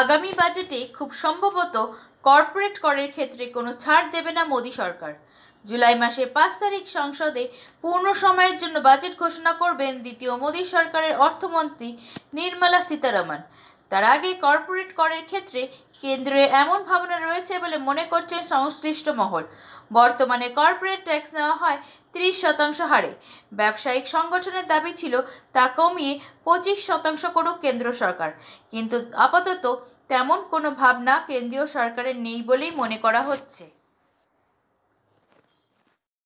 আগামী বাজেটে খুব সম্ভবত কর্পোরেট করের ক্ষেত্রে কোনো ছাড় দেবে না মোদি সরকার জুলাই মাসে পাঁচ তারিখ সংসদে পূর্ণ সময়ের জন্য বাজেট ঘোষণা করবেন দ্বিতীয় মোদী সরকারের অর্থমন্ত্রী নির্মলা সীতারামন তার আগে কর্পোরেট করের ক্ষেত্রে কেন্দ্রে এমন ভাবনা রয়েছে বলে মনে করছেন সংশ্লিষ্ট মহল বর্তমানে কর্পোরেট ট্যাক্স নেওয়া হয় ত্রিশ শতাংশ হারে ব্যবসায়িক সংগঠনের দাবি ছিল তা কমিয়ে পঁচিশ শতাংশ করুক কেন্দ্র সরকার কিন্তু আপাতত তেমন কোনো ভাবনা কেন্দ্রীয় সরকারের নেই বলেই মনে করা হচ্ছে